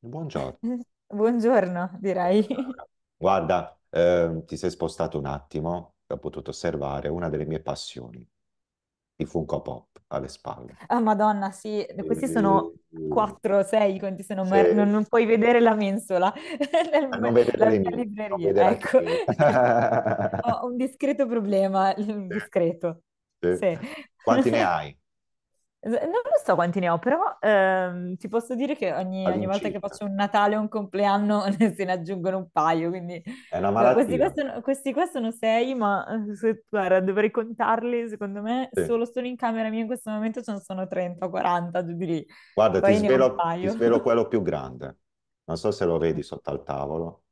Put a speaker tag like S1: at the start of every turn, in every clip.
S1: Buongiorno.
S2: Buongiorno, direi.
S1: Guarda, eh, ti sei spostato un attimo, ho potuto osservare una delle mie passioni, i Funko Pop alle spalle.
S2: Ah, Madonna, sì, questi sono E- o 6, quanti sono, non, non puoi vedere la mensola, nel- ah, non vedere la le mia mie, non libreria, vedere ecco.
S1: anche Ho
S2: un discreto problema, un discreto,
S1: sì. Quanti ne hai?
S2: Non lo so quanti ne ho, però ehm, ti posso dire che ogni, ogni volta che faccio un Natale o un compleanno se ne aggiungono un paio, quindi è una malattia. Questi qua, sono, questi qua sono sei, ma eh, se, guarda, dovrei contarli, secondo me, sì. solo sono in camera mia in questo momento ce ne sono 30 o 40, giù di lì. Guarda, ti svelo, ti svelo,
S1: quello più grande, non so se lo vedi sotto al tavolo.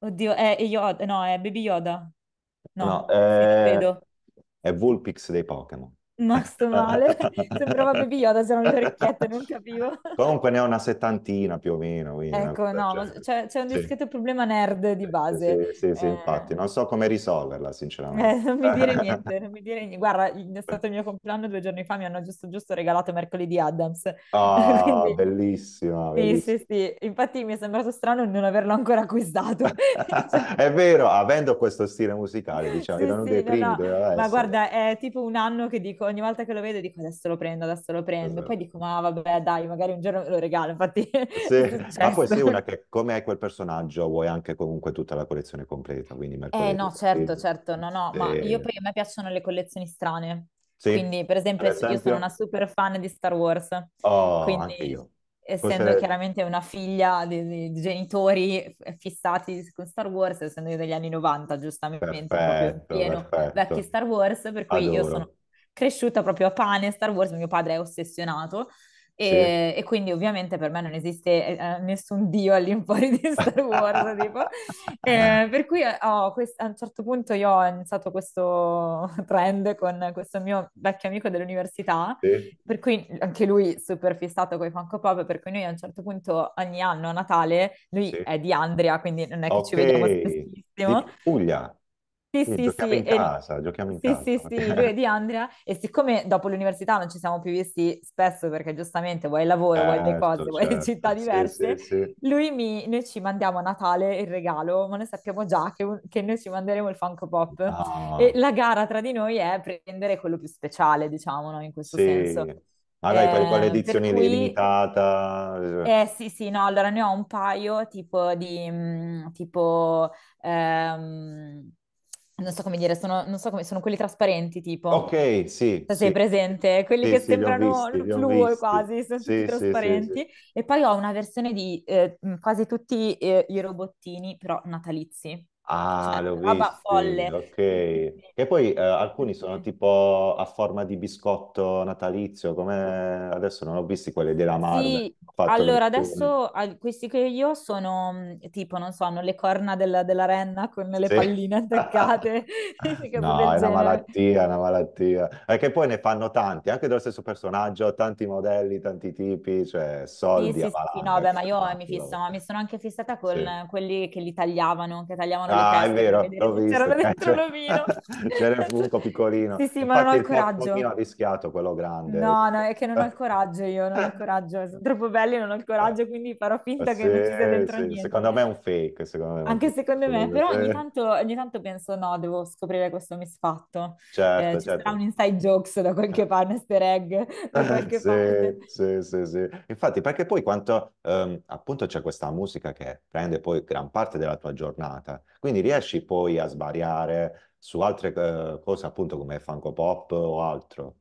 S2: Oddio, è, Yoda, no, è Baby Yoda. No, no
S1: è, è Vulpix dei Pokémon
S2: ma sto male, sembrava Baby Yoda se non le orecchiette, non capivo.
S1: Comunque ne ho una settantina più o meno. Quindi, ecco,
S2: no, cioè... c'è, un discreto problema nerd di eh, base.
S1: Sì, sì, sì eh... infatti, non so come risolverla sinceramente. Eh, non mi dire niente,
S2: non mi dire niente. Guarda, è stato il mio compleanno due giorni fa, mi hanno giusto, giusto regalato mercoledì Adams. Ah, quindi...
S1: bellissima, bellissima,
S2: Sì, sì, sì. Infatti mi è sembrato strano non averlo ancora acquistato.
S1: È vero, avendo questo stile musicale, diciamo, sì, non sì, deprimi, no, no. Ma essere. guarda,
S2: è tipo un anno che dico ogni volta che lo vedo dico adesso lo prendo, adesso lo prendo, esatto. poi dico ma vabbè dai, magari un giorno lo regalo, infatti.
S1: Sì. ma poi sì, una che come è quel personaggio vuoi anche comunque tutta la collezione completa, quindi Eh no,
S2: certo, certo, no no, sì. ma io poi a me piacciono le collezioni strane,
S1: quindi per esempio, esempio, io sono una
S2: super fan di Star Wars, oh, quindi essendo Forse... chiaramente una figlia di, di, genitori fissati con Star Wars, essendo io degli anni 90, giustamente, perfetto, proprio pieno perfetto. vecchi Star Wars, per cui Adoro. io sono cresciuta proprio a pane Star Wars, mio padre è ossessionato. E, sì. e, quindi ovviamente per me non esiste eh, eh, nessun dio all'infuori di Star Wars, tipo. E, eh, per cui oh, quest- a un certo punto io ho iniziato questo trend con questo mio vecchio amico dell'università, sì. per cui anche lui super fissato con i Funko Pop, per cui noi a un certo punto ogni anno a Natale, lui sì. è di Andria, quindi non è che okay. ci vediamo
S1: spessissimo. Di Puglia.
S2: Sì, sì, giochiamo sì. in casa,
S1: giochiamo in sì, casa. Sì, sì, lui è di
S2: Andrea. e siccome dopo l'università non ci siamo più visti spesso perché giustamente vuoi il lavoro, vuoi le certo, cose, Certo, vuoi certo. città diverse, Sì, sì, sì. lui mi, noi ci mandiamo a Natale il regalo, ma noi sappiamo già che, che noi ci manderemo il Funko Pop ah. e la gara tra di noi è prendere quello più speciale, diciamo, no, in questo senso. sì. Ah, ma dai, quale, quale ehm, edizione cui...
S1: limitata? Eh sì,
S2: sì, no, allora ne ho un paio tipo di, mm, tipo, ehm, non so come dire, sono, non so come, sono quelli trasparenti tipo. Ok,
S1: sì. Se sei sì.
S2: presente, quelli sì, che sì, sembrano fluo quasi, sono tutti trasparenti. E poi ho una versione di eh, quasi tutti eh, i robottini, però natalizi.
S1: Ah, cioè, l'ho roba visti, folle. ok. E poi eh, alcuni sono tipo a forma di biscotto natalizio, come adesso non ho visti quelli della Marvel, Sì, allora adesso
S2: ah, questi che io sono tipo, non so, hanno le corna della, della renna con le Sì. palline attaccate, No, del è una
S1: malattia, è una malattia. E che poi ne fanno tanti, anche dello stesso personaggio, tanti modelli, tanti tipi, cioè Sì, soldi a sì, sì, no, beh, ma
S2: io mi fissano, mi sono anche fissata con Sì. quelli che li tagliavano, che tagliavano ah, è vero, l'ho visto. Eh, c'era dentro l'omino. C'era
S1: un piccolino. Sì, sì, ma non ho il coraggio. Un po' rischiato quello grande. No,
S2: no, è che non ho il coraggio io, non ho il coraggio. Sono troppo belli non ho il coraggio, quindi farò finta sì, che non ci sia dentro sì. niente. Secondo
S1: me è un fake, secondo me. Anche secondo me, fake. però ogni tanto,
S2: ogni tanto, penso no, devo scoprire questo misfatto. Eh, certo, eh, ci certo. sarà un inside jokes da qualche parte, un easter egg da eh, qualche sì, parte.
S1: Sì, sì, sì. Infatti, perché poi quanto, um, appunto c'è questa musica che prende poi gran parte della tua giornata. Quindi quindi riesci poi a svariare su altre eh, cose, appunto come Funko Pop o altro.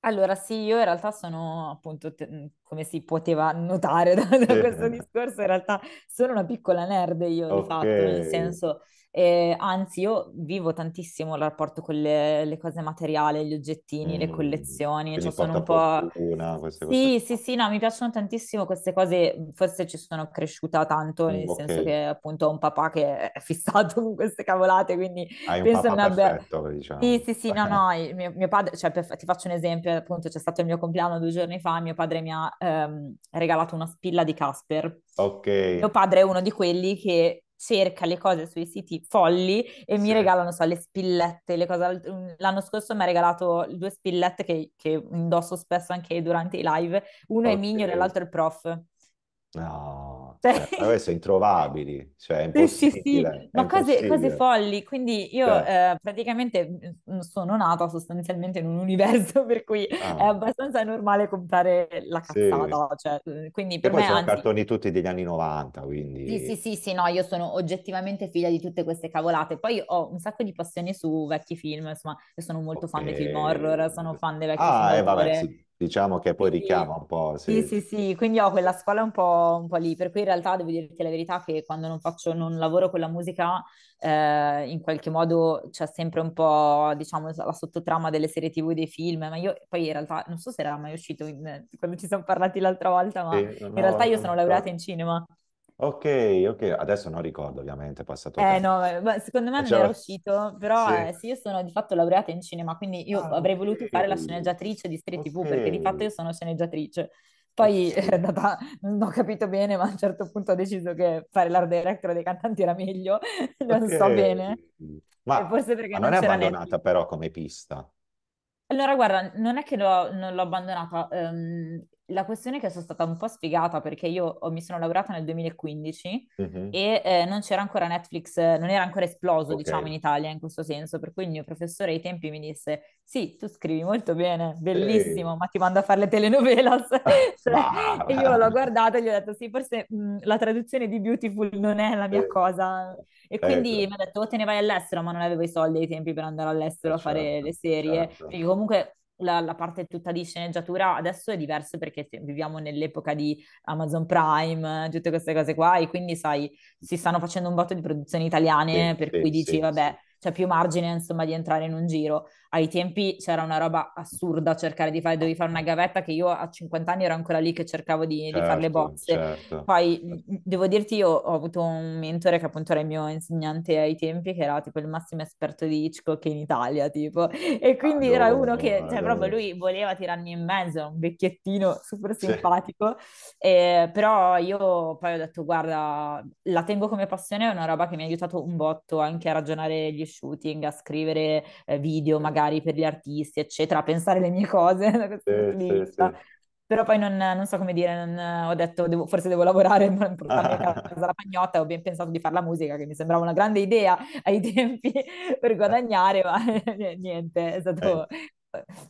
S2: Allora, sì, io in realtà sono appunto, mhmm, come si poteva notare da, da questo discorso, in realtà sono una piccola nerd io di fatto, nel senso eh, anzi, io vivo tantissimo il rapporto con le, le cose materiali, gli oggettini, mm, le collezioni. Cioè sono un po'.
S1: Fortuna, sì, queste... sì,
S2: sì, no, mi piacciono tantissimo queste cose. Forse ci sono cresciuta tanto, mm, nel okay. senso che appunto ho un papà che è fissato con queste cavolate, quindi Hai penso non abbia. Perfetto,
S1: diciamo. Sì, sì, sì, no, no,
S2: mio, mio padre, cioè, per, ti faccio un esempio, appunto, c'è stato il mio compleanno due giorni fa, mio padre mi ha ehm, regalato una spilla di Casper.
S1: Ok. Mio padre
S2: è uno di quelli che cerca le cose sui siti folli e sì. mi regalano, so, le spillette, le cose... Mm, l'anno scorso mi ha regalato due spillette che, che indosso spesso anche durante i live, uno okay. è Mignon e l'altro è il prof.
S1: No, Cioè, cioè, adesso introvabili, cioè è Sì, sì, sì, impossibile, è ma cose, cose impossibile.
S2: folli. Quindi io Cioè, eh, praticamente mm, mm, sono nata sostanzialmente in un universo per cui è ah, abbastanza normale comprare la sì. cazzata. Cioè, mm, quindi Che per poi me, sono anzi,
S1: cartoni tutti degli anni 90, sì, sì, quindi...
S2: sì, sì, no, io sono oggettivamente figlia di tutte queste cavolate. Poi ho un sacco di passioni su vecchi film, insomma, io sono molto fan dei film horror, sono fan dei vecchi film Ah, e eh, vabbè, sì, d'autore.
S1: Diciamo che poi richiama un po', Sì, sì.
S2: sì, sì, quindi ho quella scuola un po', un po' lì, per cui in realtà devo dirti la verità che quando non faccio, non lavoro con la musica, eh, in qualche modo c'è sempre un po', diciamo, la sottotrama delle serie TV, dei film, ma io poi in realtà, non so se era mai uscito in- quando ci siamo parlati l'altra volta, ma in no, realtà io sono laureata in cinema.
S1: Ok, ok, adesso non ricordo ovviamente, è passato Eh
S2: tempo. no, ma eh, secondo me non Facciamo... era uscito, però Sì. eh, sì, io sono di fatto laureata in cinema, quindi io Ah, avrei voluto fare la sceneggiatrice di Street ok, TV, perché di fatto io sono sceneggiatrice. Poi ok. è andata, non ho capito bene, ma a un certo punto ho deciso che fare l'art director dei cantanti era meglio, non Ok, so bene,
S1: e ma, forse perché ma non non è abbandonata Netflix. però come pista.
S2: Allora, guarda, non è che l'ho- non l'ho abbandonata, ehm, la questione è che sono stata un po' sfigata perché io mi sono laureata nel 2015 mm-hmm. e eh, non c'era ancora Netflix, non era ancora esploso, okay. diciamo, in Italia in questo senso, per cui il mio professore ai tempi mi disse "Sì, tu scrivi molto bene, bellissimo, Ehi. ma ti mando a fare le telenovelas". Ah, e io l'ho guardato e gli ho detto "Sì, forse mh, la traduzione di Beautiful non è la mia eh. cosa". E eh, quindi eh. mi ha detto "O te ne vai all'estero", ma non avevo i soldi ai tempi per andare all'estero a eh, fare certo, le serie, certo. perché comunque la, la, parte tutta di sceneggiatura adesso è diversa perché viviamo nell'epoca di Amazon Prime, tutte queste cose qua, e quindi sai, si stanno facendo un botto di produzioni italiane sì, per sì, cui dici, sì, vabbè, c'è più margine insomma di entrare in un giro. Ai tempi c'era una roba assurda cercare di fare, dovevi fare una gavetta che io a 50 anni ero ancora lì che cercavo di, certo, di fare le certo, bozze. Certo. Poi devo dirti io ho avuto un mentore che appunto era il mio insegnante ai tempi che era tipo il massimo esperto di Hitchcock in Italia tipo e quindi allora, era uno che allora. cioè proprio lui voleva tirarmi in mezzo, un vecchiettino super simpatico, sì. eh, però io poi ho detto guarda la tengo come passione, è una roba che mi ha aiutato un botto anche a ragionare gli shooting, a scrivere eh, video magari per gli artisti, eccetera, a pensare le mie cose da questo punto di vista. Però poi non, non, so come dire, non, ho detto devo, forse devo lavorare per portarmi a casa la pagnotta ho ben pensato di fare la musica, che mi sembrava una grande idea ai tempi per guadagnare, ma niente, è stato... Eh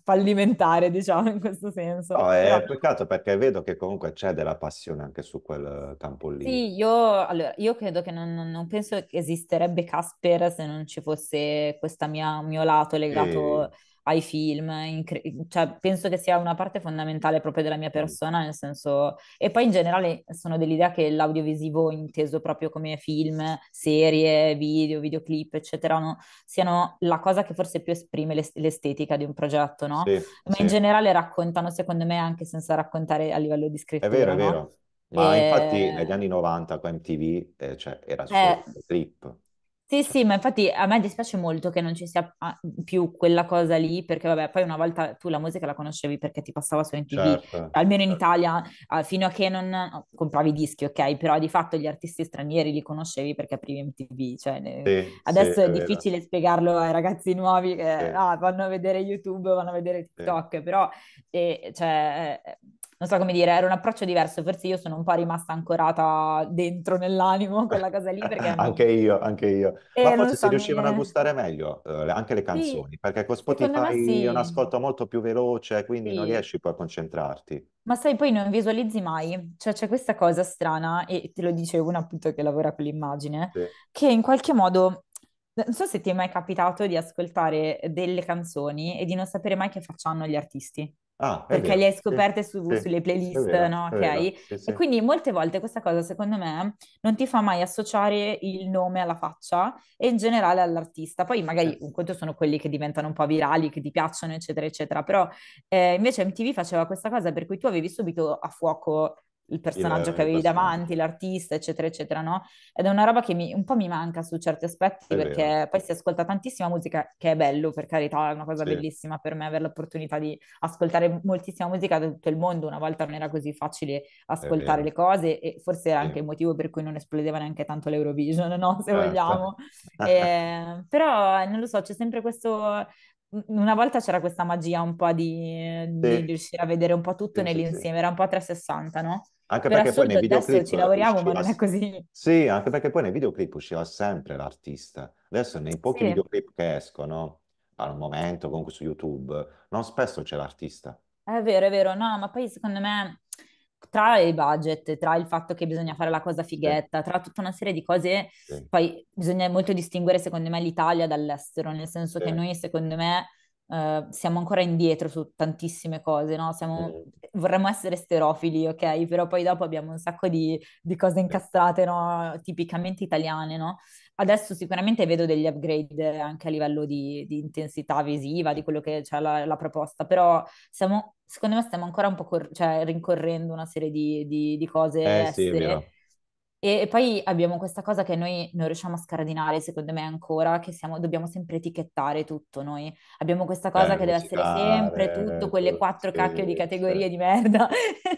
S2: fallimentare, diciamo, in questo senso. No, è Però...
S1: peccato perché vedo che comunque c'è della passione anche su quel campo lì. Sì,
S2: io, allora, io credo che non, non, penso che esisterebbe Casper se non ci fosse questo mio lato legato... E ai film, incre- cioè, penso che sia una parte fondamentale proprio della mia persona, nel senso, e poi in generale sono dell'idea che l'audiovisivo inteso proprio come film, serie, video, videoclip, eccetera, no? siano la cosa che forse più esprime l'est- l'estetica di un progetto, no? Sì, Ma sì. in generale raccontano, secondo me, anche senza raccontare a livello di scrittura. È vero, no? è vero.
S1: Ma e... infatti eh. negli anni 90 con MTV eh, cioè, era eh. solo eh, clip.
S2: Sì, sì, ma infatti a me dispiace molto che non ci sia ah, più quella cosa lì, perché vabbè, poi una volta tu la musica la conoscevi perché ti passava su MTV, certo, almeno certo. in Italia, ah, fino a che non oh, compravi dischi, ok, però di fatto gli artisti stranieri li conoscevi perché aprivi MTV, cioè sì, adesso sì, è, è difficile spiegarlo ai ragazzi nuovi che ah, vanno a vedere YouTube, vanno a vedere TikTok, però eh, cioè, eh, non so come dire, era un approccio diverso, forse io sono un po' rimasta ancorata dentro nell'animo quella cosa lì. Perché
S1: anche io, anche io. Eh, Ma forse so, si riuscivano mi... a gustare meglio eh, anche le canzoni, sì, perché con Spotify sì. è un ascolto molto più veloce, quindi sì. non riesci poi a concentrarti.
S2: Ma sai, poi non visualizzi mai, cioè c'è questa cosa strana, e te lo dice uno appunto che lavora con l'immagine, che in qualche modo non so se ti è mai capitato di ascoltare delle canzoni e di non sapere mai che facciano gli artisti.
S1: Ah, perché vero, le hai scoperte su, sì, sulle playlist vero, no, che hai. Sì, e quindi
S2: molte volte questa cosa, secondo me, non ti fa mai associare il nome alla faccia e in generale all'artista. Poi magari certo. un conto sono quelli che diventano un po' virali, che ti piacciono, eccetera, eccetera. Però eh, invece MTV faceva questa cosa per cui tu avevi subito a fuoco il personaggio il, che avevi davanti, l'artista, eccetera, eccetera, no? Ed è una roba che mi, un po' mi manca su certi aspetti è perché vero. poi si ascolta tantissima musica, che è bello, per carità, è una cosa sì. bellissima per me avere l'opportunità di ascoltare moltissima musica da tutto il mondo. Una volta non era così facile ascoltare le cose e forse era sì. anche il motivo per cui non esplodeva neanche tanto l'Eurovision, no? Se certo. vogliamo. e, ehm, però, non lo so, c'è sempre questo una volta c'era questa magia un po' di, eh, di riuscire a vedere un po' tutto sì, nell'insieme, sì, era un po' 360, no? Anche per perché poi nei videoclip adesso ci lavoriamo, ma non è così.
S1: Sì, anche perché poi nei videoclip usciva sempre l'artista. Adesso nei pochi videoclip che escono al momento, comunque su YouTube, non spesso c'è l'artista.
S2: È vero, è vero, no, ma poi secondo me tra i budget, tra il fatto che bisogna fare la cosa fighetta, tra tutta una serie di cose, sì. poi bisogna molto distinguere secondo me l'Italia dall'estero, nel senso sì. che noi secondo me eh, siamo ancora indietro su tantissime cose, no? siamo, sì. vorremmo essere sterofili, ok? Però poi dopo abbiamo un sacco di, di cose incastrate, no? tipicamente italiane, no? Adesso sicuramente vedo degli upgrade anche a livello di, di intensità visiva, di quello che c'è la, la proposta, però siamo, secondo me stiamo ancora un po' cor- cioè, rincorrendo una serie di, di, di cose. Eh, sì, è vero e, poi abbiamo questa cosa che noi non riusciamo a scardinare, secondo me ancora, che siamo, dobbiamo sempre etichettare tutto noi. Abbiamo questa cosa certo, che deve essere sempre tutto, quelle quattro sì, cacchio di categorie sì. di merda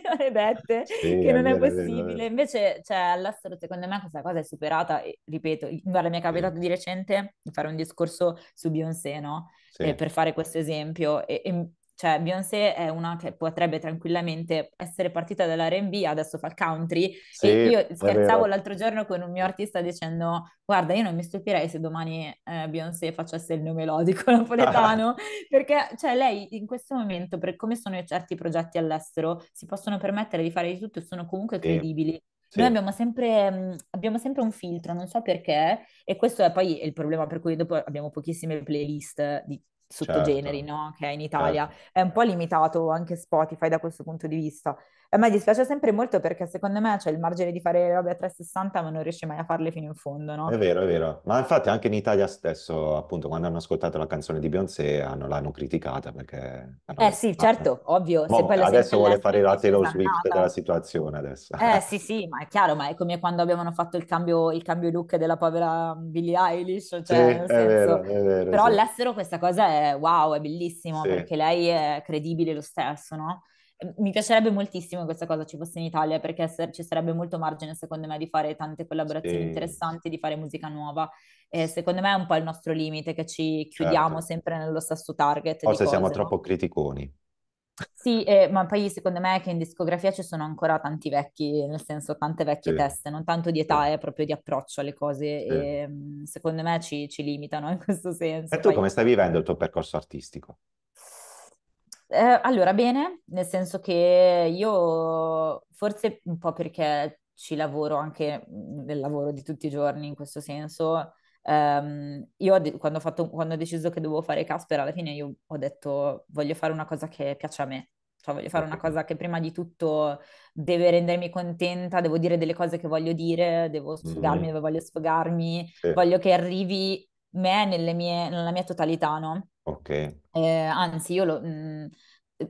S2: maledette, sì, che non è vero, possibile. Vero. Invece, cioè, all'estero, secondo me, questa cosa è superata. E, ripeto, guarda, mi è capitato di recente di fare un discorso su Beyoncé, no? Eh, per fare questo esempio. E, e cioè Beyoncé è una che potrebbe tranquillamente essere partita dall'R&B, adesso fa il country sì, e io scherzavo l'altro giorno con un mio artista dicendo guarda io non mi stupirei se domani eh, Beyoncé facesse il nome melodico napoletano perché cioè, lei in questo momento per come sono certi progetti all'estero si possono permettere di fare di tutto e sono comunque credibili. Sì. Noi abbiamo sempre, mm, abbiamo sempre, un filtro, non so perché, e questo è poi il problema per cui dopo abbiamo pochissime playlist di sottogeneri, certo, no? Che è in Italia. Certo. È un po' limitato anche Spotify da questo punto di vista. A me dispiace sempre molto perché secondo me c'è cioè, il margine di fare robe a 360 ma non riesci mai a farle fino in fondo, no? È vero,
S1: è vero. Ma infatti anche in Italia stesso, appunto, quando hanno ascoltato la canzone di Beyoncé hanno, l'hanno criticata perché...
S2: Eh sì, fatta. Ah, certo, ovvio. Mo, adesso vuole fare la Taylor Swift della
S1: situazione adesso.
S2: Eh sì, sì, ma è chiaro, ma è come quando avevano fatto il cambio, il cambio look della povera mm, Billie Eilish, cioè sì, nel senso... È vero, è vero, Però sì. all'estero questa cosa è wow, è bellissimo sì. perché lei è credibile lo stesso, no? mi piacerebbe moltissimo che questa cosa ci fosse in Italia perché ser- ci sarebbe molto margine secondo me di fare tante collaborazioni sì. interessanti, di fare musica nuova. Eh, secondo me è un po' il nostro limite che ci chiudiamo certo. sempre nello stesso target. Forse cose, siamo no? troppo
S1: criticoni.
S2: Sì, eh, ma poi secondo me è che in discografia ci sono ancora tanti vecchi, nel senso tante vecchie sì. teste, non tanto di età, sì. è eh, proprio di approccio alle cose sì. e secondo me ci, ci limitano in questo senso.
S1: E tu poi... come stai vivendo il tuo percorso artistico?
S2: Eh, allora, bene, nel senso che io forse un po' perché ci lavoro anche nel lavoro di tutti i giorni in questo senso. ehm, io quando ho fatto- quando ho deciso che dovevo fare Casper, alla fine io ho detto voglio fare una cosa che piace a me, cioè voglio fare una cosa che prima di tutto deve rendermi contenta, devo dire delle cose che voglio dire, devo sfogarmi mm-hmm. dove voglio sfogarmi, voglio che arrivi me nelle mie- nella mia totalità, no? Ok. Eh, anzi, io lo, mh, mm,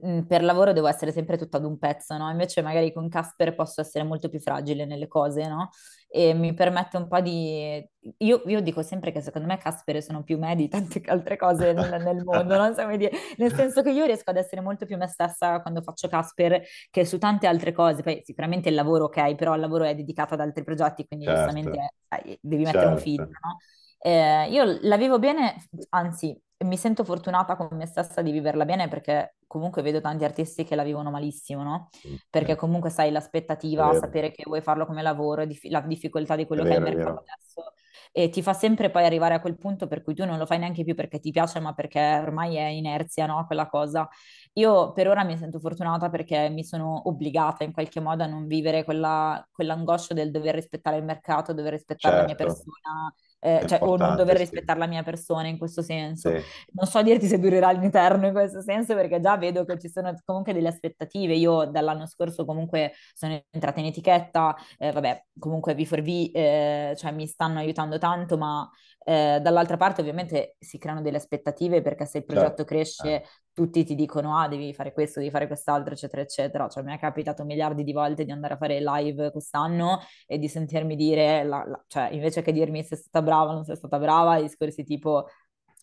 S2: mh, mm, per lavoro devo essere sempre tutta ad un pezzo, no? Invece magari con Casper posso essere molto più fragile nelle cose, no? E mi permette un po' di... Io, io dico sempre che secondo me Casper sono più me di tante altre cose nel, nel mondo, non so come dire. Nel senso che io riesco ad essere molto più me stessa quando faccio Casper che su tante altre cose. Poi sicuramente il lavoro, ok, però il lavoro è dedicato ad altri progetti, quindi Certo, giustamente eh, devi mettere un certo. no? Eh, io la vivo bene, anzi, mi sento fortunata con me stessa di viverla bene perché comunque vedo tanti artisti che la vivono malissimo, no? Perché comunque sai l'aspettativa, sapere che vuoi farlo come lavoro, la difficoltà di quello vero, che hai mercato adesso e ti fa sempre poi arrivare a quel punto per cui tu non lo fai neanche più perché ti piace, ma perché ormai è inerzia, no? Quella cosa. Io per ora mi sento fortunata perché mi sono obbligata in qualche modo a non vivere quella, quell'angoscia del dover rispettare il mercato, dover rispettare certo. la mia certo. persona eh, cioè, o oh, non dover rispettare la mia persona in questo senso. Sì. Non so dirti se durerà all'interno in questo senso perché già vedo che ci sono comunque delle aspettative. Io dall'anno scorso comunque sono entrata in etichetta, eh, vabbè, comunque V4V eh, cioè, mi stanno aiutando tanto, ma eh, dall'altra parte ovviamente si creano delle aspettative perché se il certo, progetto certo. cresce eh. tutti ti dicono ah devi fare questo, devi fare quest'altro eccetera eccetera, cioè mi è capitato miliardi di volte di andare a fare live quest'anno e di sentirmi dire, la, la, cioè invece che dirmi se sei stata brava o non sei stata brava, i discorsi tipo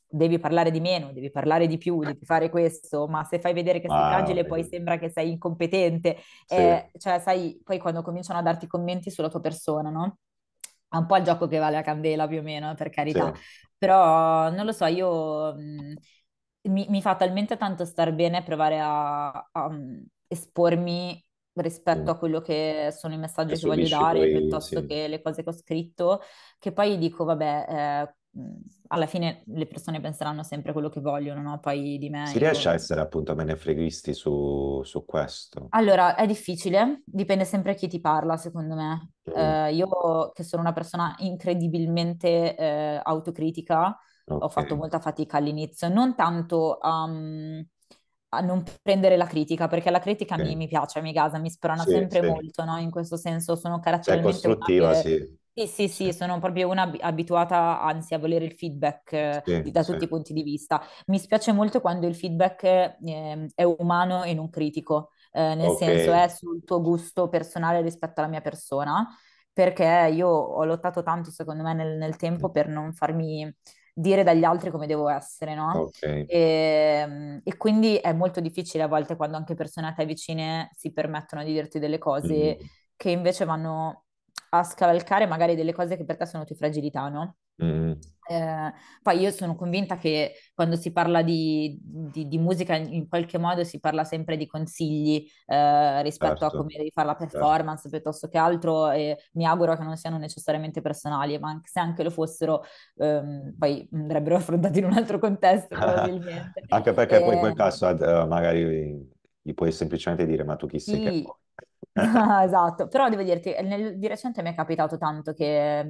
S2: devi parlare di meno, devi parlare di più, devi fare questo, ma se fai vedere che sei ah, fragile poi sembra che sei incompetente, sì. eh, cioè sai, poi quando cominciano a darti commenti sulla tua persona, no? un po' il gioco che vale la candela più o meno, per carità. Sì. Però non lo so, io mhmm, mi, mi, fa talmente tanto star bene provare a, a mhmm, espormi rispetto mm. a quello che sono i messaggi che, che voglio dare, poi, piuttosto sì. che le cose che ho scritto, che poi dico, vabbè, eh, alla fine le persone penseranno sempre quello che vogliono, no? Poi di me. Si riesce a
S1: essere appunto menefreghisti su, su questo?
S2: Allora, è difficile, dipende sempre chi ti parla, secondo me. Mm. Eh, io che sono una persona incredibilmente eh, autocritica, okay. ho fatto molta fatica all'inizio, non tanto um, a non prendere la critica, perché la critica okay. mi, mi, piace, mi gasa, mi sprona sì, sempre sì. molto, no? In questo senso sono caratteristica. Cioè, costruttiva, che... sì. Sì, sì, sì, sono proprio una abituata anzi a volere il feedback eh, da tutti i punti di vista. Mi spiace molto quando il feedback eh, è umano e non critico, eh, nel senso è sul tuo gusto personale rispetto alla mia persona, perché io ho lottato tanto, secondo me, nel, nel tempo per non farmi dire dagli altri come devo essere, no? E, ehm, e quindi è molto difficile a volte quando anche persone a te vicine si permettono di dirti delle cose mm, che invece vanno a scavalcare magari delle cose che per te sono tue fragilità, no? Mm. Eh, poi io sono convinta che quando si parla di, di, di, musica in qualche modo si parla sempre di consigli eh, rispetto certo. a come devi fare la certo. performance certo. piuttosto che altro e mi auguro che non siano necessariamente personali, ma anche se anche lo fossero ehm, poi andrebbero affrontati in un altro contesto probabilmente. anche perché e... poi in quel ehm
S1: caso eh, magari gli puoi semplicemente dire ma tu chi sei che poi
S2: esatto, però devo dirti, nel- di recente mi è capitato tanto che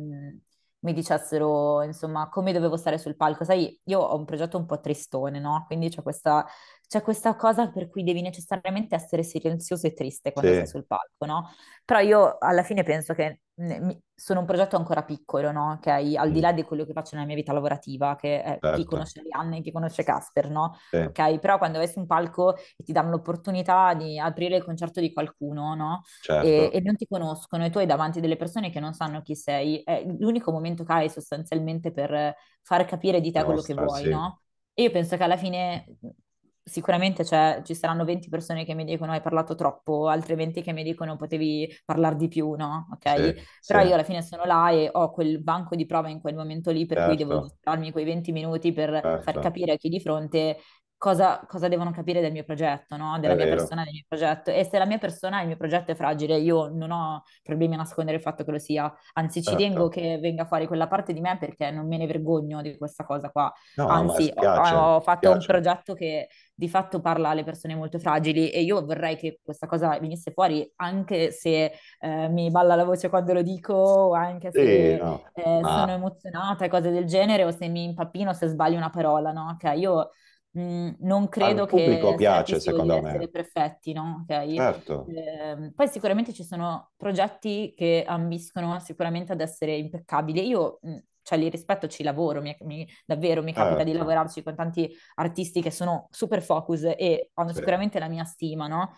S2: mi dicessero, insomma, come dovevo stare sul palco. Sai, io ho un progetto un po' tristone, no? Quindi c'è questa c'è questa cosa per cui devi necessariamente essere silenzioso e triste quando sì. sei sul palco, no? Però io alla fine penso che sono un progetto ancora piccolo, no? Che okay? al di mm. là di quello che faccio nella mia vita lavorativa, che è certo. chi conosce Rihanna chi conosce Casper, no? Sì. Ok, però quando vai su un palco e ti danno l'opportunità di aprire il concerto di qualcuno, no? Certo. E, e, non ti conoscono e tu hai davanti delle persone che non sanno chi sei, è l'unico momento che hai sostanzialmente per far capire di te Nostra, quello che vuoi, sì. no? E io penso che alla fine sicuramente cioè, ci saranno 20 persone che mi dicono hai parlato troppo, altre 20 che mi dicono potevi parlare di più, no? Ok? Sì, Però sì. io alla fine sono là e ho quel banco di prova in quel momento lì per certo. cui devo darmi quei 20 minuti per certo. far capire a chi di fronte cosa, cosa devono capire del mio progetto, no? Della è mia vero. persona, del mio progetto. E se la mia persona, il mio progetto è fragile, io non ho problemi a nascondere il fatto che lo sia. Anzi, ci certo. tengo che venga fuori quella parte di me perché non me ne vergogno di questa cosa qua. No, Anzi, ho, ho, fatto un progetto che di fatto parla alle persone molto fragili e io vorrei che questa cosa venisse fuori anche se eh, mi balla la voce quando lo dico o anche se sì, no. eh, ah. sono emozionata e cose del genere o se mi impappino se sbaglio una parola, no? Ok, io mm, non credo Al che... pubblico piace secondo me. Essere perfetti, no? ok Certo. Eh, poi sicuramente ci sono progetti che ambiscono sicuramente ad essere impeccabili. Io mm, cioè li rispetto, ci lavoro, mi, mi, davvero mi capita ah, di lavorarci con tanti artisti che sono super focus e hanno sì. sicuramente la mia stima, no?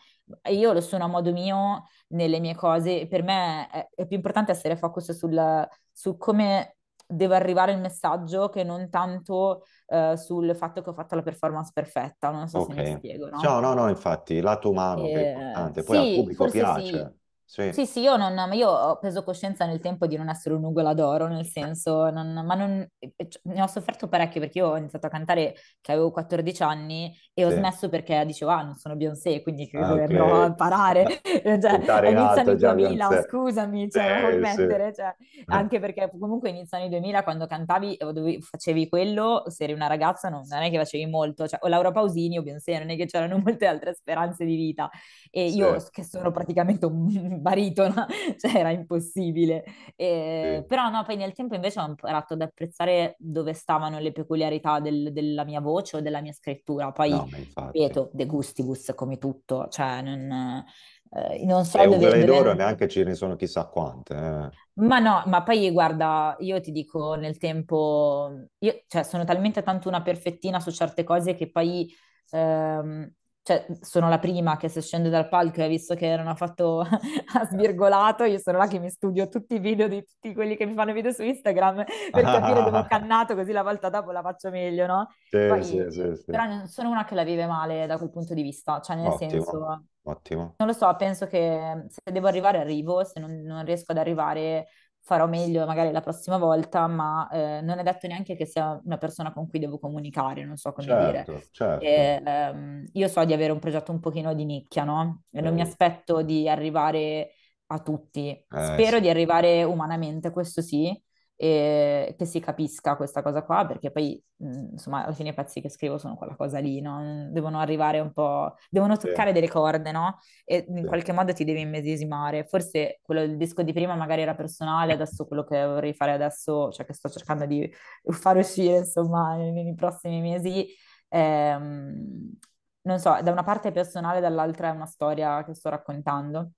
S2: Io lo sono a modo mio nelle mie cose, per me è, è più importante essere focus sul, su come deve arrivare il messaggio che non tanto uh, sul fatto che ho fatto la performance perfetta, non so okay. se mi spiego, no? No, diciamo, no,
S1: no, infatti, lato umano e... è importante, poi sì, al pubblico piace. Sì. Sì. sì,
S2: sì, io, non, io ho preso coscienza nel tempo di non essere un un'ugola d'oro, nel senso, non, ma non, cioè, ne ho sofferto parecchio perché io ho iniziato a cantare che avevo 14 anni e ho smesso perché dicevo, ah, non sono Beyoncé, quindi che ah, dovrò okay. imparare, cioè, iniziano i 2000, Beyoncé. scusami, cioè, eh, sì, non mettere, cioè, eh. anche perché comunque iniziano i 2000 quando cantavi, dovevi, facevi quello, se eri una ragazza non, non è che facevi molto, cioè, o Laura Pausini o Beyoncé, non è che c'erano molte altre speranze di vita, e io che sono praticamente un baritona, cioè era impossibile. E, sì. Ehm, però no, poi nel tempo invece ho imparato ad apprezzare dove stavano le peculiarità del, della mia voce o della mia scrittura. Poi, no, ripeto, de gustibus come tutto, cioè non... Eh, non so e dove, dove... d'oro
S1: neanche ce ne sono chissà quante. Eh.
S2: Ma no, ma poi guarda, io ti dico nel tempo, io cioè, sono talmente tanto una perfettina su certe cose che poi ehm, cioè, sono la prima che se scende dal palco e visto che erano ha fatto ha svirgolato, io sono là che mi studio tutti i video di tutti quelli che mi fanno video su Instagram per capire dove ho cannato, così la volta dopo la faccio meglio, no? Sì, Poi, sì,
S1: sì, sì. Però non
S2: sono una che la vive male da quel punto di vista, cioè nel ottimo, senso... Ottimo. Non lo so, penso che se devo arrivare arrivo, se non, non riesco ad arrivare farò meglio magari la prossima volta, ma eh, non è detto neanche che sia una persona con cui devo comunicare, non so come certo, dire. Certo. E, ehm, io so di avere un progetto un pochino di nicchia, no? E eh. non mi eh. aspetto di arrivare a tutti. Eh, Spero sì. di arrivare umanamente, questo sì, e che si capisca questa cosa qua, perché poi mhmm, insomma alla fine i pezzi che scrivo sono quella cosa lì, no? Mhmm, devono arrivare un po', devono toccare sì. delle corde, no? E in sì. qualche modo ti devi immedesimare. Forse quello del disco di prima magari era personale, adesso quello che vorrei fare adesso, cioè che sto cercando di far uscire insomma nei, nei prossimi mesi, ehm, non so, da una parte è personale, dall'altra è una storia che sto raccontando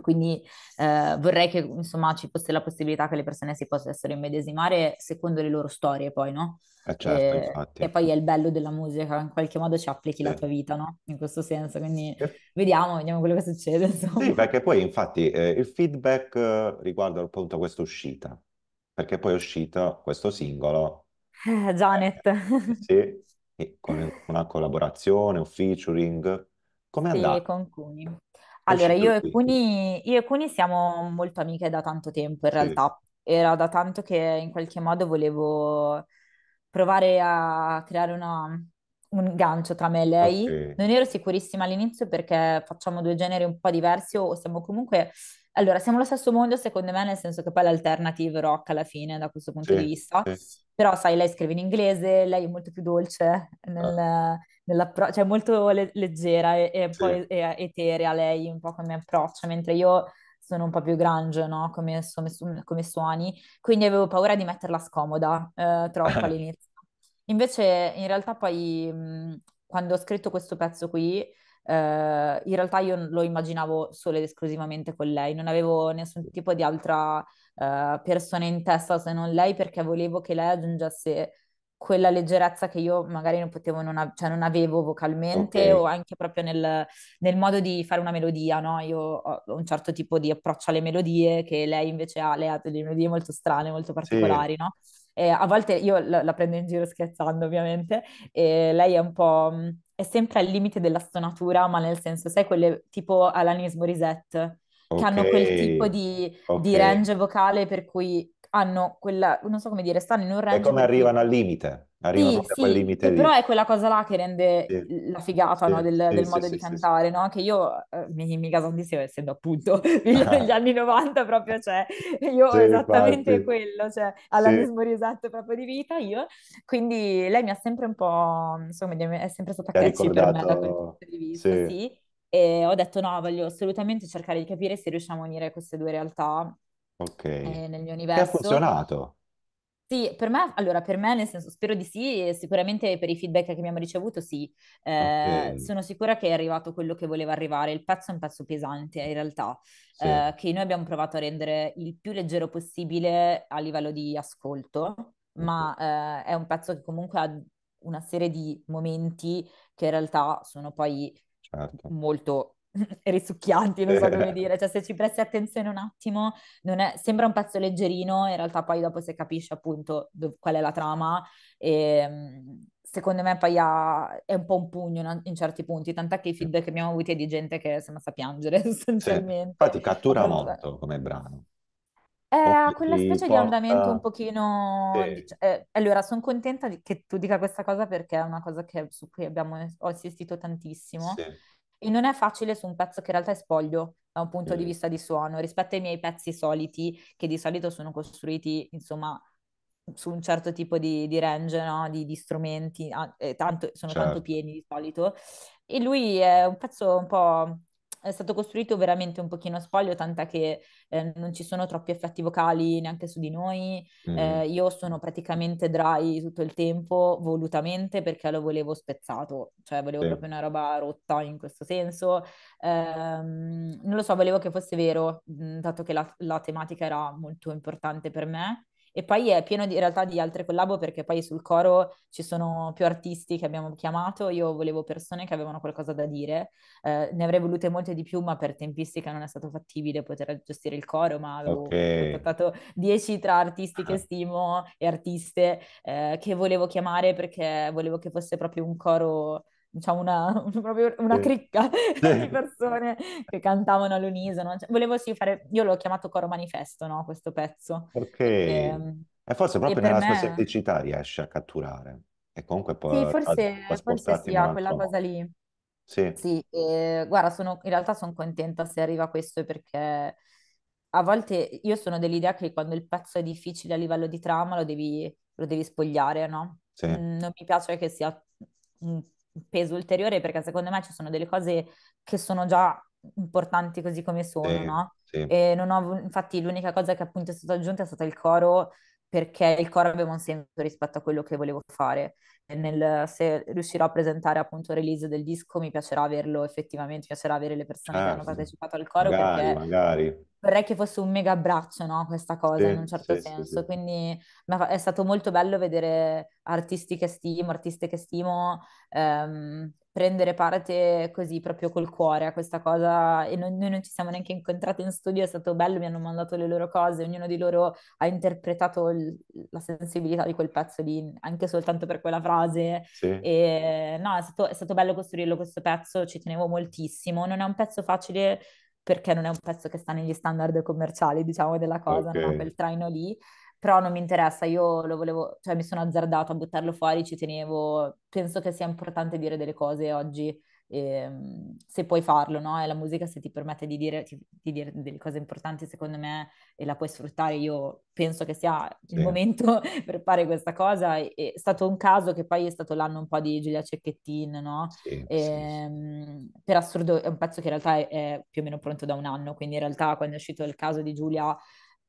S2: quindi eh, vorrei che insomma ci fosse la possibilità che le persone si potessero immedesimare secondo le loro storie, poi, no?
S1: Eh certo, che, eh, che,
S2: poi è il bello della musica, in qualche modo ci applichi sì. la tua vita, no? In questo senso, quindi sì. vediamo, vediamo quello che succede. Insomma.
S1: Sì, perché poi infatti eh, il feedback riguardo appunto a questa uscita, perché poi è uscito questo singolo.
S2: Eh, Janet.
S1: Eh, sì, con una collaborazione, un featuring. Come è sì, andato?
S2: con Cuni.
S1: Allora, io e,
S2: Cuni, io e Cuni siamo molto amiche da tanto tempo, in realtà. Era da tanto che in qualche modo volevo provare a creare una, un gancio tra me e lei. Non ero sicurissima all'inizio perché facciamo due generi un po' diversi o siamo comunque... Allora, siamo lo stesso mondo, secondo me, nel senso che poi l'alternative rock alla fine, da questo punto di vista. sì. Però sai, lei scrive in inglese, lei è molto più dolce nel, ah. nell'approccio, cioè molto le- leggera e, e sì. poi e- eterea lei un po' come approccio, mentre io sono un po' più grunge, no? Come, su- come suoni, quindi avevo paura di metterla scomoda eh, troppo all'inizio. Invece in realtà poi mh, mhmm, quando ho scritto questo pezzo qui, Uh, in realtà io lo immaginavo solo ed esclusivamente con lei, non avevo nessun tipo di altra eh, persone in testa se non lei perché volevo che lei aggiungesse quella leggerezza che io magari non potevo, non, av- cioè non avevo vocalmente okay. o anche proprio nel, nel, modo di fare una melodia, no? Io ho un certo tipo di approccio alle melodie che lei invece ha, lei ha delle melodie molto strane, molto particolari, sì. no? E a volte io la, la, prendo in giro scherzando ovviamente, e lei è un po'... Mm, è sempre al limite della stonatura, ma nel senso, sai, quelle tipo Alanis Morissette, okay. hanno quel tipo di, okay. di, range vocale per cui hanno quella, non so come dire, stanno in un range... È come
S1: arrivano cui... al limite, arrivano sì, a quel limite lì. però è
S2: quella cosa là che rende sì. la figata sì, no, del, del modo di cantare, no? Che io, eh, mi, mi casandissimo essendo appunto figlio degli anni 90 proprio, cioè, io sì, esattamente infatti. quello, cioè, alla all'anismo risatto proprio di vita io, quindi lei mi ha sempre un po', insomma, è sempre stata catchy per me da quel punto di vista, sì e ho detto no, voglio assolutamente cercare di capire se riusciamo a unire queste due realtà
S1: Ok. eh,
S2: nel mio Che ha funzionato? Sì, per me, allora, per me, nel senso, spero di sì, sicuramente per i feedback che abbiamo ricevuto, sì. Eh, Ok, sono sicura che è arrivato quello che voleva arrivare. Il pezzo è un pezzo pesante, in realtà, sì, eh, che noi abbiamo provato a rendere il più leggero possibile a livello di ascolto, ok, ma eh, è un pezzo che comunque ha una serie di momenti che in realtà sono poi certo. molto risucchianti, non so eh. come dire, cioè se ci presti attenzione un attimo, è... sembra un pezzo leggerino, in realtà poi dopo si capisce appunto dov- qual è la trama, e, ehm, secondo me poi ha... è un po' un pugno in, in certi punti, tant'è che i feedback che abbiamo avuti è di gente che si è messa a piangere essenzialmente. Sì.
S1: Infatti cattura molto come brano.
S2: Era quella specie di andamento un porta... Ah, pochino... Sì. eh, allora, sono contenta di- che tu dica questa cosa perché è una cosa che- su cui abbiamo, ho assistito tantissimo. Sì. E non è facile su un pezzo che in realtà è spoglio da un punto di Mm. vista di suono rispetto ai miei pezzi soliti, che di solito sono costruiti, insomma, su un certo tipo di, di range, no? Di, di strumenti, eh, tanto- sono tanto Certo. pieni di solito. E lui è un pezzo un po' è stato costruito veramente un pochino spoglio, tant'è che eh, non ci sono troppi effetti vocali neanche su di noi. Mm. Eh, io sono praticamente dry tutto il tempo, volutamente, perché lo volevo spezzato, cioè volevo sì. proprio una roba rotta in questo senso. Eh, non lo so, volevo che fosse vero, mm, dato che la, la tematica era molto importante per me. E poi è pieno di, in realtà di altre collabo perché poi sul coro ci sono più artisti che abbiamo chiamato, io volevo persone che avevano qualcosa da dire, eh, ne avrei volute molte di più ma per tempistica non è stato fattibile poter gestire il coro, ma avevo okay. contattato 10 tra artisti che ah. stimo e artiste eh, che volevo chiamare perché volevo che fosse proprio un coro diciamo una, una cricca sì. di persone che cantavano all'unisono. Volevo sì fare, io l'ho chiamato coro manifesto, no, questo pezzo.
S1: Ok. E, ehm, e forse proprio e nella me... sua semplicità riesce a catturare. E comunque poi... Sì, forse, a, a forse sì, quella modo. cosa lì. Sì. Sì,
S2: e, guarda, sono, in realtà sono contenta se arriva questo perché a volte io sono dell'idea che quando il pezzo è difficile a livello di trama lo devi, lo devi spogliare, no? Sì. Mm, non mi piace che sia un peso ulteriore perché secondo me ci sono delle cose che sono già importanti così come sono, sì, no? Sì. E non ho, infatti l'unica cosa che appunto è stata aggiunta è stato il coro perché il coro aveva un senso rispetto a quello che volevo fare nel, se riuscirò a presentare appunto il release del disco, mi piacerà averlo effettivamente, mi piacerà avere le persone certo. che ah, hanno partecipato al coro magari, perché
S1: magari.
S2: vorrei che fosse un mega abbraccio, no? Questa cosa sì, in un certo sì, senso. Sì, Quindi è stato molto bello vedere artisti che stimo, artiste che stimo, ehm, prendere parte così proprio col cuore a questa cosa e non, noi non ci siamo neanche incontrati in studio, è stato bello, mi hanno mandato le loro cose, ognuno di loro ha interpretato il, la sensibilità di quel pezzo lì, anche soltanto per quella frase. Sì. E, no, è stato, è stato bello costruirlo questo pezzo, ci tenevo moltissimo, non è un pezzo facile perché non è un pezzo che sta negli standard commerciali, diciamo, della cosa, okay. no? quel traino lì però non mi interessa, io lo volevo, cioè mi sono azzardato a buttarlo fuori, ci tenevo, penso che sia importante dire delle cose oggi, ehm, se puoi farlo, no? E la musica se ti permette di dire, di dire, delle cose importanti, secondo me, e la puoi sfruttare, io penso che sia sì. il momento per fare questa cosa. È stato un caso che poi è stato l'anno un po' di Giulia Cecchettin, no? Sì, e, sì, ehm, per assurdo è un pezzo che in realtà è, è più o meno pronto da un anno, quindi in realtà quando è uscito il caso di Giulia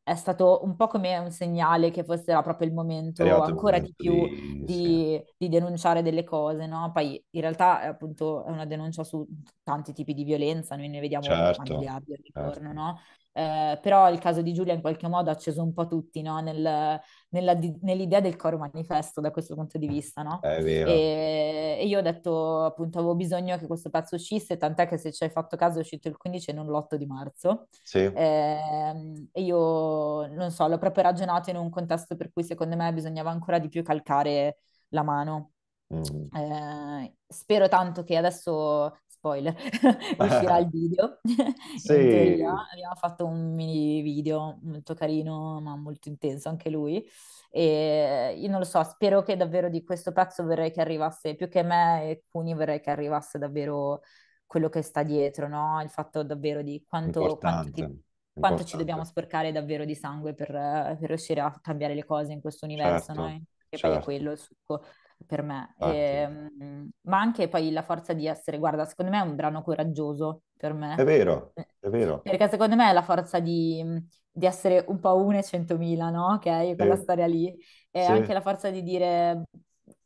S2: è stato un po' come un segnale che forse era proprio il momento ancora il momento di più di, di, sì. di, denunciare delle cose, no? Poi in realtà è eh, appunto è una denuncia su tanti tipi di violenza, noi ne vediamo certo, un miliardo di certo. giorno, no? eh, però il caso di Giulia in qualche modo ha acceso un po' tutti no? Nel, nella, nell'idea del coro manifesto da questo punto di vista. No? Eh, è vero. E, e, io ho detto appunto avevo bisogno che questo pezzo uscisse, tant'è che se ci hai fatto caso è uscito il 15 e non l'8 di marzo. Sì. Eh, e io non so, l'ho proprio ragionato in un contesto per cui secondo me bisognava ancora di più calcare la mano. Mm. Eh, spero tanto che adesso spoiler, uscirà il video. sì. abbiamo fatto un mini video molto carino, ma molto intenso anche lui. E io non lo so, spero che davvero di questo pezzo vorrei che arrivasse, più che me e Cuni vorrei che arrivasse davvero quello che sta dietro, no? Il fatto davvero di quanto, quanto, ti,
S1: quanto ci dobbiamo
S2: sporcare davvero di sangue per, per, riuscire a cambiare le cose in questo universo, certo. no? Che certo. poi è certo. quello il succo per me, ah, e, sì. ma anche poi la forza di essere, guarda, secondo me è un brano coraggioso per me. È vero,
S1: eh, è vero.
S2: Perché secondo me è la forza di, di essere un po' una e centomila, no? Ok, quella sì. storia lì. E sì. anche la forza di dire,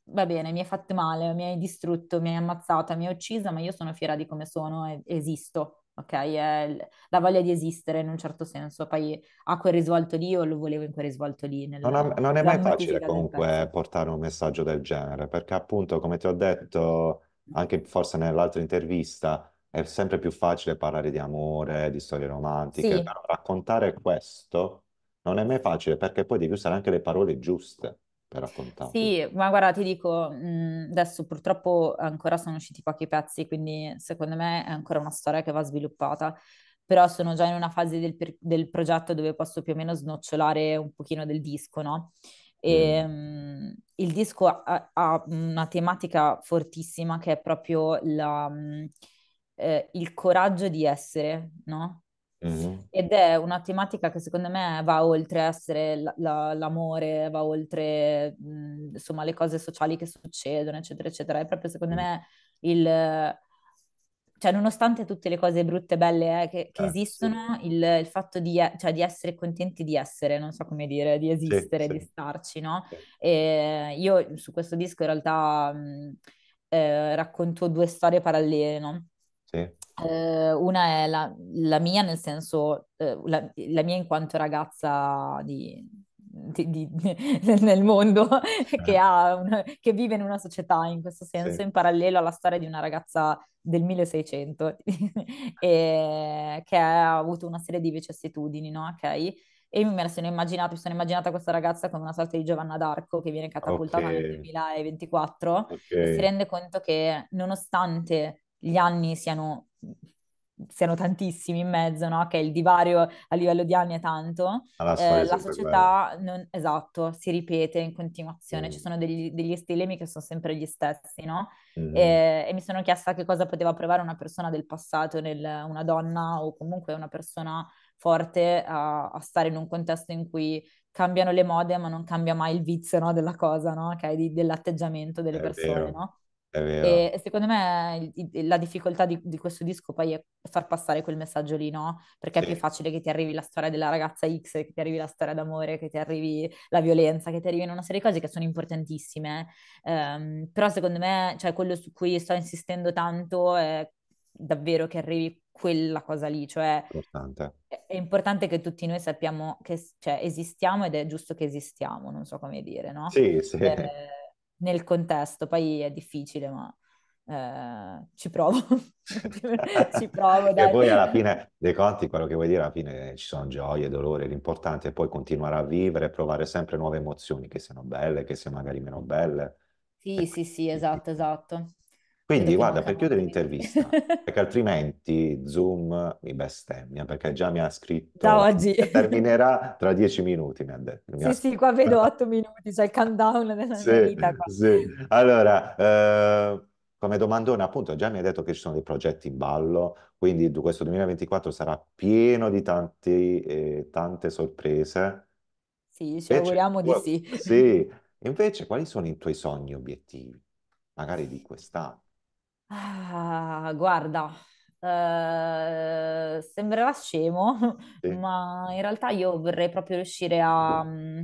S2: va bene, mi hai fatto male, mi hai distrutto, mi hai ammazzata, mi hai uccisa, ma io sono fiera di come sono e esisto ok? È la voglia di esistere in un certo senso, poi ha quel risvolto lì o lo volevo in quel risvolto lì. Nella, non, non, è mai facile comunque
S1: portare un messaggio del genere, perché appunto, come ti ho detto anche forse nell'altra intervista, è sempre più facile parlare di amore, di storie romantiche, sì. però raccontare questo non è mai facile perché poi devi usare anche le parole giuste per raccontare.
S2: Sì, ma guarda, ti dico, mhmm, adesso purtroppo ancora sono usciti pochi pezzi, quindi secondo me è ancora una storia che va sviluppata, però sono già in una fase del, del progetto dove posso più o meno snocciolare un pochino del disco, no? E, mm. Ehm, il disco ha, ha, una tematica fortissima che è proprio la, mhmm, eh, il coraggio di essere, no? Mm-hmm. Ed è una tematica che secondo me va oltre essere la, la, l'amore, va oltre mh, mhmm, insomma le cose sociali che succedono, eccetera, eccetera. È proprio secondo mm-hmm. me il... Cioè, nonostante tutte le cose brutte e belle eh, che, che eh, esistono, sì. il, il, fatto di, cioè, di, essere contenti di essere, non so come dire, di esistere, sì, di sì. starci, no? io su questo disco in realtà mh, mhmm, eh, racconto due storie parallele, no? Eh, una è la, la, mia, nel senso, eh, la, la, mia in quanto ragazza di, di, di, nel mondo eh. che, una, che, vive in una società in questo senso, sì. in parallelo alla storia di una ragazza del 1600 e, che ha avuto una serie di vicissitudini, no? Ok? E mi sono immaginata, mi sono immaginata questa ragazza come una sorta di Giovanna d'Arco che viene catapultata okay. nel 2024 okay. e si rende conto che nonostante gli anni siano, siano tantissimi in mezzo, no? che il divario a livello di anni è tanto, ah, eh, la società non, esatto, si ripete in continuazione, mm. ci sono degli, degli, stilemi che sono sempre gli stessi, no? mm. e, eh, e, mi sono chiesta che cosa poteva provare una persona del passato, nel, una donna o comunque una persona forte a, a stare in un contesto in cui cambiano le mode ma non cambia mai il vizio no, della cosa, no? Okay? Di, dell'atteggiamento delle è persone. No?
S1: E
S2: secondo me la difficoltà di, di, questo disco poi è far passare quel messaggio lì, no? Perché sì. è più facile che ti arrivi la storia della ragazza X, che ti arrivi la storia d'amore, che ti arrivi la violenza, che ti arrivino una serie di cose che sono importantissime. Um, però secondo me, cioè, quello su cui sto insistendo tanto è davvero che arrivi quella cosa lì, cioè importante. è importante che tutti noi sappiamo che cioè, esistiamo ed è giusto che esistiamo, non so come dire, no? Sì, sì. Eh, nel contesto, poi è difficile, ma... Eh, ci provo, ci provo. Dai. E poi alla
S1: fine dei conti, quello che vuoi dire, alla fine ci sono gioie, dolore, l'importante è poi continuare a vivere provare sempre nuove emozioni, che siano belle, che siano magari meno belle.
S2: Sì, e sì, sì, esatto, esatto.
S1: Quindi guarda, per chiudere l'intervista, perché altrimenti Zoom mi bestemmia, perché già mi ha scritto Da oggi. terminerà tra dieci minuti, mi ha detto. Mi sì, ha sì,
S2: qua vedo otto minuti, c'è cioè il countdown nella sì, mia vita. Qua. Sì,
S1: allora, eh, come domandone, appunto, già mi hai detto che ci sono dei progetti in ballo, quindi questo 2024 sarà pieno di tanti, eh, tante sorprese.
S2: Sì, ci Invece, auguriamo di sì. Sì,
S1: invece quali sono i tuoi sogni obiettivi, magari di quest'anno?
S2: Ah, guarda, eh, sembrerà scemo, Sì. ma in realtà io vorrei proprio riuscire a, mm,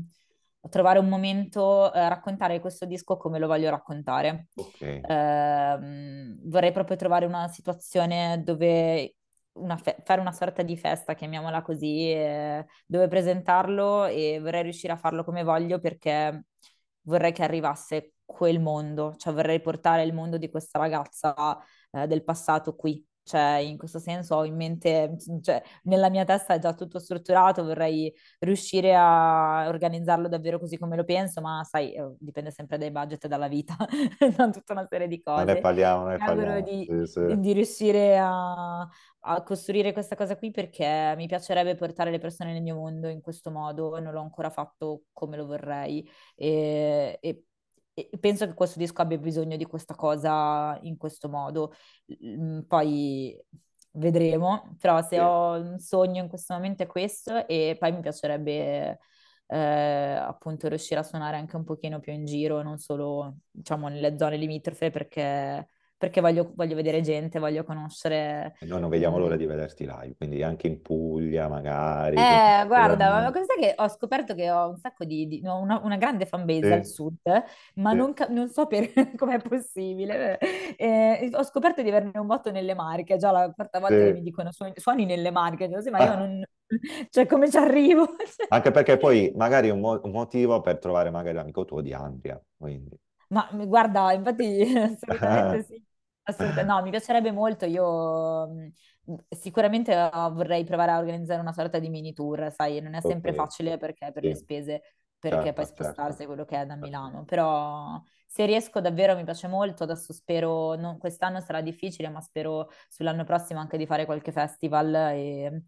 S2: a trovare un momento, eh, a raccontare questo disco come lo voglio raccontare. Ok, Ehm, vorrei proprio trovare una situazione dove una fe- fare una sorta di festa, chiamiamola così, eh, dove presentarlo e vorrei riuscire a farlo come voglio perché vorrei che arrivasse quel mondo, cioè vorrei portare il mondo di questa ragazza eh, del passato qui. Cioè, in questo senso ho in mente, cioè, nella mia testa è già tutto strutturato, vorrei riuscire a organizzarlo davvero così come lo penso, ma sai, eh, dipende sempre dai budget e dalla vita, da tutta una serie di cose. ne parliamo, ne parliamo. Di, sì, sì. di riuscire a, a costruire questa cosa qui perché mi piacerebbe portare le persone nel mio mondo in questo modo, non l'ho ancora fatto come lo vorrei e, e penso che questo disco abbia bisogno di questa cosa in questo modo. Poi vedremo, però se sì. ho un sogno in questo momento è questo e poi mi piacerebbe eh, appunto riuscire a suonare anche un pochino più in giro, non solo diciamo nelle zone limitrofe perché perché voglio, voglio vedere gente, voglio conoscere... E
S1: noi non vediamo mm. l'ora di vederti live, quindi anche in Puglia magari... Eh, guarda, ma ehm
S2: cosa che ho scoperto che ho un sacco di... di una, una, grande fanbase sì. al sud, ma sì. non, non, so come è possibile. Eh, ho scoperto di averne un botto nelle marche, già la quarta volta sì. che mi dicono suoni, suoni nelle marche, dico, cioè, sì, ma io ah. non... Cioè, come ci arrivo?
S1: Anche perché poi magari un, mo- un motivo per trovare magari l'amico tuo di Andria, quindi...
S2: Ma mm, guarda, infatti assolutamente sì. Assolutamente. Ah. No, mi piacerebbe molto, io mhmm, sicuramente vorrei provare a organizzare una sorta di mini tour, sai, non è sempre okay. facile perché per sì. le spese, perché certo, poi certo. spostarsi certo. quello che è da certo. Milano, però se riesco davvero mi piace molto, adesso spero, non, quest'anno sarà difficile, ma spero sull'anno prossimo anche di fare qualche festival e mhmm,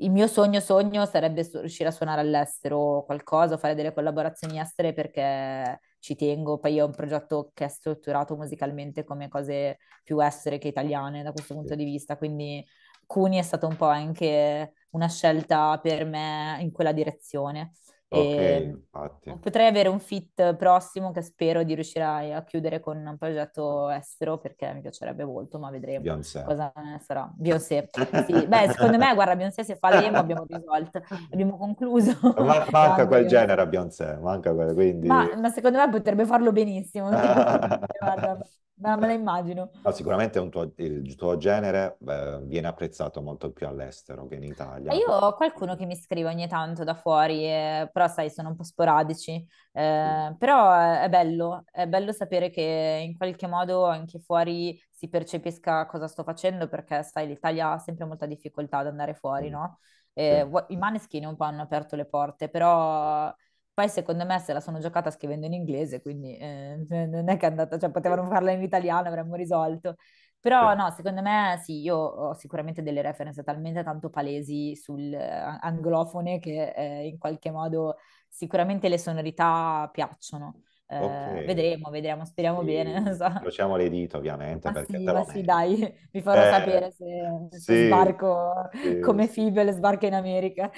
S2: il mio sogno sogno sarebbe riuscire a suonare all'estero qualcosa, fare delle collaborazioni estere perché ci tengo, poi è un progetto che è strutturato musicalmente come cose più estere che italiane da questo punto di vista, quindi Cuni è stata un po' anche una scelta per me in quella direzione. Ok, E ehm, infatti. potrei avere un fit prossimo che spero di riuscire a, chiudere con un progetto estero perché mi piacerebbe molto, ma vedremo Beyoncé. cosa ne sarà. Beyoncé, sì. Beh, secondo me, guarda, Beyoncé se fa abbiamo risolto, abbiamo concluso Ma- manca quel l'anno. genere
S1: a Beyoncé, manca quello, quindi... Ma,
S2: ma secondo me potrebbe farlo benissimo. quindi, guarda, ma me la immagino.
S1: No, sicuramente tuo, il tuo genere eh, viene apprezzato molto più all'estero che in Italia. Io ho
S2: qualcuno che mi scrive ogni tanto da fuori, eh, però sai, sono un po' sporadici. Eh, mm. Però è bello, è bello sapere che in qualche modo anche fuori si percepisca cosa sto facendo, perché sai, l'Italia ha sempre molta difficoltà ad andare fuori, mm. no? Eh, sì. I maneschini un po' hanno aperto le porte, però poi secondo me se la sono giocata scrivendo in inglese, quindi eh, non è che è andata, cioè potevano farla in italiano, avremmo risolto. Però no, secondo me sì, io ho sicuramente delle reference talmente tanto palesi sul eh, anglofone che eh, in qualche modo sicuramente le sonorità piacciono. Eh, okay. Vedremo, vedremo, speriamo sì. bene. So.
S1: le dita ovviamente. Ma sì, ma sì,
S2: dai, vi farò eh, sapere se, se sì, sbarco sì. come Fibel sbarca in America.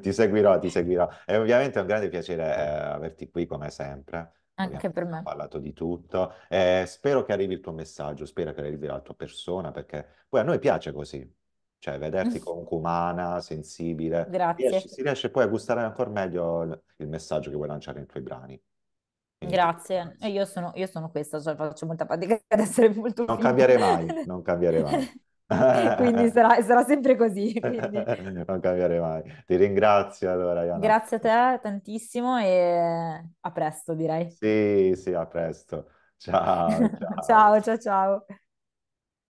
S1: Ti seguirò, ti seguirò. È ovviamente un grande piacere eh, averti qui come sempre. Anche per me. Ho parlato di tutto. Eh, spero che arrivi il tuo messaggio, spero che arrivi la tua persona, perché poi a noi piace così, cioè vederti comunque umana, sensibile.
S2: Riesci- Grazie, si riesce
S1: poi a gustare ancora meglio il, il messaggio che vuoi lanciare nei tuoi brani
S2: e nei grazie. io sono, io sono questa, cioè faccio molta fatica ad essere molto Non cambiare mai,
S1: non cambiare mai quindi sarà,
S2: sarà, sempre così. Quindi.
S1: Non cambiare mai. Ti ringrazio allora, Iana.
S2: Grazie a te tantissimo e a presto direi.
S1: Sì, sì, a presto. Ciao,
S2: ciao, ciao, ciao. ciao.